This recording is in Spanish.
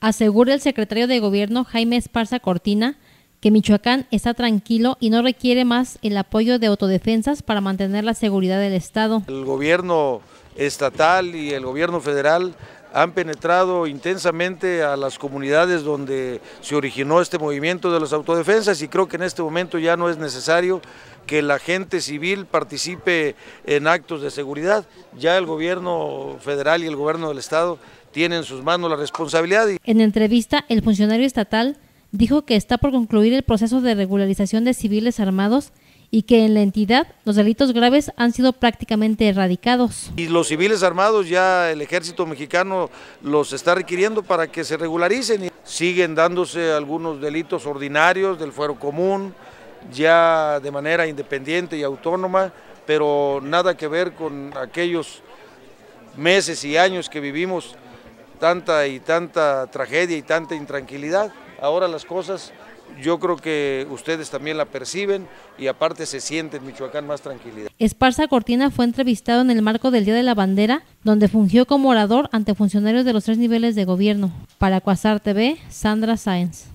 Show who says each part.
Speaker 1: asegura el secretario de Gobierno Jaime Esparza Cortina que Michoacán está tranquilo y no requiere más el apoyo de autodefensas para mantener la seguridad del Estado.
Speaker 2: El gobierno estatal y el gobierno federal han penetrado intensamente a las comunidades donde se originó este movimiento de las autodefensas y creo que en este momento ya no es necesario que la gente civil participe en actos de seguridad. Ya el gobierno federal y el gobierno del estado tienen en sus manos la responsabilidad.
Speaker 1: En entrevista, el funcionario estatal dijo que está por concluir el proceso de regularización de civiles armados y que en la entidad los delitos graves han sido prácticamente erradicados.
Speaker 2: Y los civiles armados ya el ejército mexicano los está requiriendo para que se regularicen. siguen dándose algunos delitos ordinarios del fuero común, ya de manera independiente y autónoma, pero nada que ver con aquellos meses y años que vivimos tanta y tanta tragedia y tanta intranquilidad. Ahora las cosas yo creo que ustedes también la perciben y aparte se siente en Michoacán más tranquilidad.
Speaker 1: Esparza Cortina fue entrevistado en el marco del Día de la Bandera, donde fungió como orador ante funcionarios de los tres niveles de gobierno. Para Cuasar TV, Sandra Sáenz.